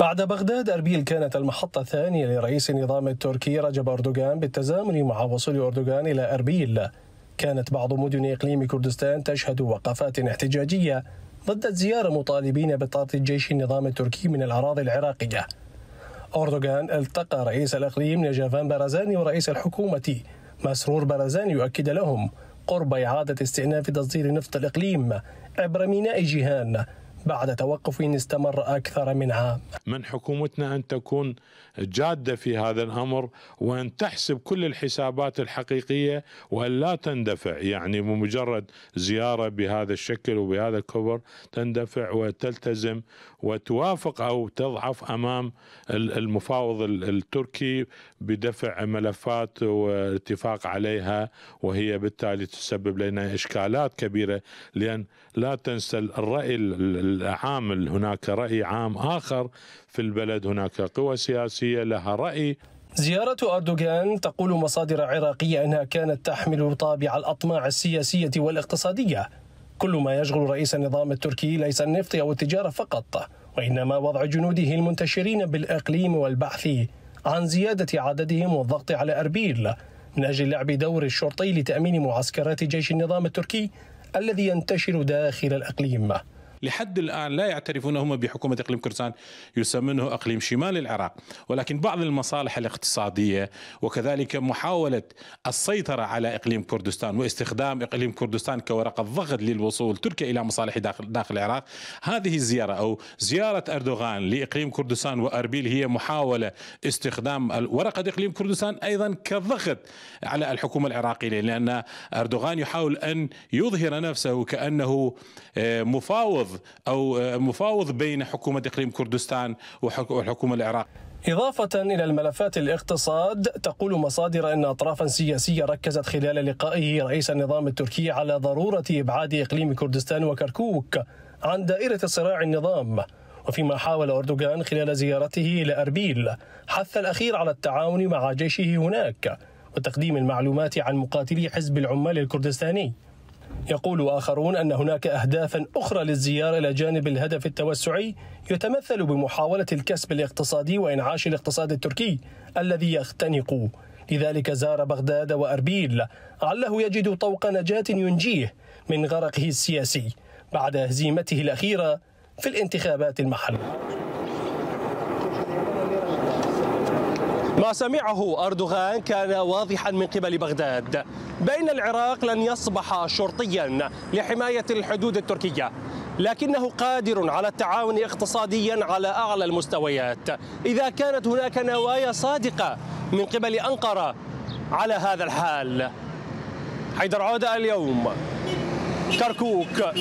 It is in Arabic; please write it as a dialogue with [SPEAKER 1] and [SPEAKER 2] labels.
[SPEAKER 1] بعد بغداد أربيل كانت المحطة الثانية لرئيس النظام التركي رجب أردوغان بالتزامن مع وصول أردوغان إلى أربيل كانت بعض مدن إقليم كردستان تشهد وقفات احتجاجية ضد زيارة مطالبين بطرد جيش النظام التركي من الأراضي العراقية أردوغان التقى رئيس الإقليم نجافان برزاني ورئيس الحكومة مسرور برزاني يؤكد لهم قرب إعادة استئناف تصدير نفط الإقليم عبر ميناء جيهان بعد توقف استمر أكثر من عام
[SPEAKER 2] من حكومتنا أن تكون جادة في هذا الأمر وأن تحسب كل الحسابات الحقيقية وأن لا تندفع يعني بمجرد زيارة بهذا الشكل وبهذا الكبر تندفع وتلتزم وتوافق أو تضعف أمام المفاوض التركي بدفع ملفات واتفاق عليها وهي بالتالي تسبب لنا إشكالات كبيرة لأن لا تنسى الرأي العامل هناك رأي عام آخر في البلد هناك قوى
[SPEAKER 1] سياسية لها رأي زيارة أردوغان تقول مصادر عراقية أنها كانت تحمل طابع الأطماع السياسية والاقتصادية كل ما يشغل رئيس النظام التركي ليس النفط أو التجارة فقط وإنما وضع جنوده المنتشرين بالإقليم والبحث عن زيادة عددهم والضغط على أربيل من أجل لعب دور الشرطي لتأمين معسكرات جيش النظام التركي الذي ينتشر داخل الإقليم
[SPEAKER 3] لحد الآن لا يعترفون هم بحكومة إقليم كردستان يسمونه إقليم شمال العراق ولكن بعض المصالح الاقتصادية وكذلك محاولة السيطرة على إقليم كردستان واستخدام إقليم كردستان كورقة ضغط للوصول تركيا إلى مصالح داخل, داخل العراق هذه الزيارة أو زيارة أردوغان لإقليم كردستان وأربيل هي محاولة استخدام ورقة إقليم كردستان أيضا كضغط على الحكومة العراقية لأن أردوغان يحاول أن يظهر نفسه كأنه آه، مفاوض او آه، مفاوض بين حكومه اقليم كردستان والحكومه العراقيه
[SPEAKER 1] إضافة إلى الملفات الاقتصاد تقول مصادر أن أطرافا سياسية ركزت خلال لقائه رئيس النظام التركي على ضرورة إبعاد إقليم كردستان وكركوك عن دائرة صراع النظام وفيما حاول أردوغان خلال زيارته إلى أربيل حث الأخير على التعاون مع جيشه هناك وتقديم المعلومات عن مقاتلي حزب العمال الكردستاني يقول آخرون أن هناك أهدافا أخرى للزيارة إلى جانب الهدف التوسعي يتمثل بمحاولة الكسب الاقتصادي وإنعاش الاقتصاد التركي الذي يختنق لذلك زار بغداد وأربيل علّه يجد طوق نجاة ينجيه من غرقه السياسي بعد هزيمته الأخيرة في الانتخابات المحلية
[SPEAKER 4] ما سمعه أردوغان كان واضحا من قبل بغداد بين العراق لن يصبح شرطيا لحماية الحدود التركية لكنه قادر على التعاون اقتصاديا على أعلى المستويات إذا كانت هناك نوايا صادقة من قبل أنقرة على هذا الحال حيدر عودة اليوم كركوك